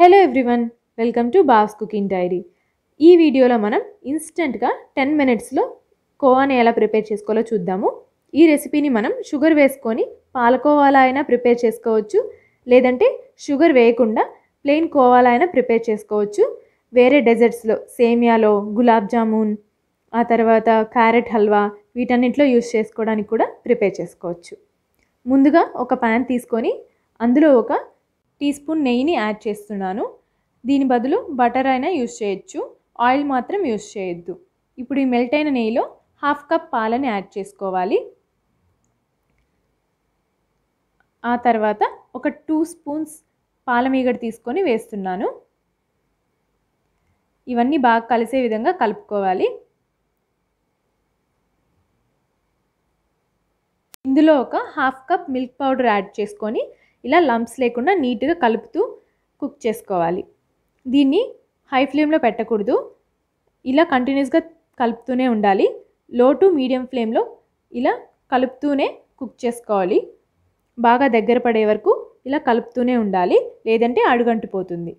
hello everyone welcome to boss cooking diary ఈ వీడియోలో మనం ఇన్స్టెంట్గా టెన్ మినిట్స్లో కోవాని ఎలా ప్రిపేర్ చేసుకోవాలో చూద్దాము ఈ రెసిపీని మనం షుగర్ వేసుకొని పాలకోవాలా అయినా ప్రిపేర్ చేసుకోవచ్చు లేదంటే షుగర్ వేయకుండా ప్లెయిన్ కోవాలా అయినా ప్రిపేర్ చేసుకోవచ్చు వేరే డెజర్ట్స్లో సేమియాలో గులాబ్ జామున్ ఆ తర్వాత క్యారెట్ హల్వా వీటన్నింటిలో యూస్ చేసుకోవడానికి కూడా ప్రిపేర్ చేసుకోవచ్చు ముందుగా ఒక ప్యాన్ తీసుకొని అందులో ఒక టీ స్పూన్ నెయ్యిని యాడ్ చేస్తున్నాను దీని బదులు బటర్ అయినా యూజ్ చేయొచ్చు ఆయిల్ మాత్రం యూజ్ చేయొద్దు ఇప్పుడు ఈ మెల్ట్ అయిన నెయ్యిలో హాఫ్ కప్ పాలని యాడ్ చేసుకోవాలి ఆ తర్వాత ఒక టూ స్పూన్స్ పాలమీగడి తీసుకొని వేస్తున్నాను ఇవన్నీ బాగా కలిసే విధంగా కలుపుకోవాలి ఇందులో ఒక half cup milk powder add చేసుకొని ఇలా లంప్స్ లేకుండా నీట్గా కలుపుతూ కుక్ చేసుకోవాలి దీన్ని హై ఫ్లేమ్లో పెట్టకూడదు ఇలా కంటిన్యూస్గా కలుపుతూనే ఉండాలి లో టు మీడియం ఫ్లేమ్లో ఇలా కలుపుతూనే కుక్ చేసుకోవాలి బాగా దగ్గర పడే వరకు ఇలా కలుపుతూనే ఉండాలి లేదంటే అడుగంటు పోతుంది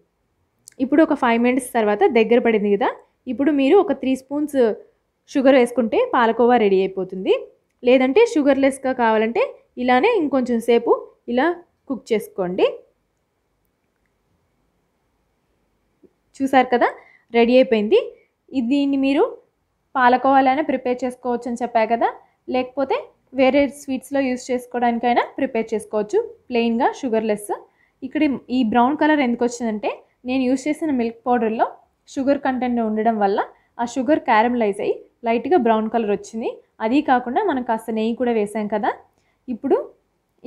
ఇప్పుడు ఒక ఫైవ్ మినిట్స్ తర్వాత దగ్గర పడింది కదా ఇప్పుడు మీరు ఒక త్రీ స్పూన్స్ షుగర్ వేసుకుంటే పాలకోవా రెడీ అయిపోతుంది లేదంటే షుగర్లెస్గా కావాలంటే ఇలానే ఇంకొంచెం సేపు ఇలా కుక్ చేసుకోండి చూసారు కదా రెడీ అయిపోయింది దీన్ని మీరు పాలకోవాలైనా ప్రిపేర్ చేసుకోవచ్చు అని చెప్పా కదా లేకపోతే వేరే స్వీట్స్లో యూస్ చేసుకోవడానికైనా ప్రిపేర్ చేసుకోవచ్చు ప్లెయిన్గా షుగర్లెస్ ఇక్కడ ఈ బ్రౌన్ కలర్ ఎందుకు వచ్చిందంటే నేను యూస్ చేసిన మిల్క్ పౌడర్లో షుగర్ కంటెంట్ ఉండడం వల్ల ఆ షుగర్ క్యారమలైజ్ అయ్యి లైట్గా బ్రౌన్ కలర్ వచ్చింది అది కాకుండా మనం కాస్త నెయ్యి కూడా వేసాం కదా ఇప్పుడు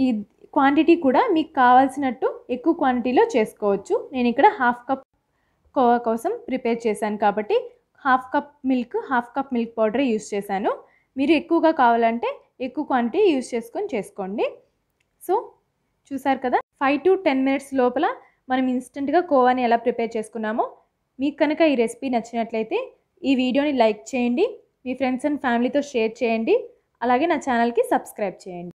ఈ క్వాంటిటీ కూడా మీకు కావాల్సినట్టు ఎక్కువ క్వాంటిటీలో చేసుకోవచ్చు నేను ఇక్కడ హాఫ్ కప్ కోవా కోసం ప్రిపేర్ చేశాను కాబట్టి half cup milk half cup milk powder use చేశాను మీరు ఎక్కువగా కావాలంటే ఎక్కువ క్వాంటిటీ యూస్ చేసుకొని చేసుకోండి సో చూసారు కదా ఫైవ్ టు టెన్ మినిట్స్ లోపల మనం ఇన్స్టెంట్గా కోవాని ఎలా ప్రిపేర్ చేసుకున్నామో మీకు కనుక ఈ రెసిపీ నచ్చినట్లయితే ఈ వీడియోని లైక్ చేయండి మీ ఫ్రెండ్స్ అండ్ ఫ్యామిలీతో షేర్ చేయండి అలాగే నా ఛానల్కి సబ్స్క్రైబ్ చేయండి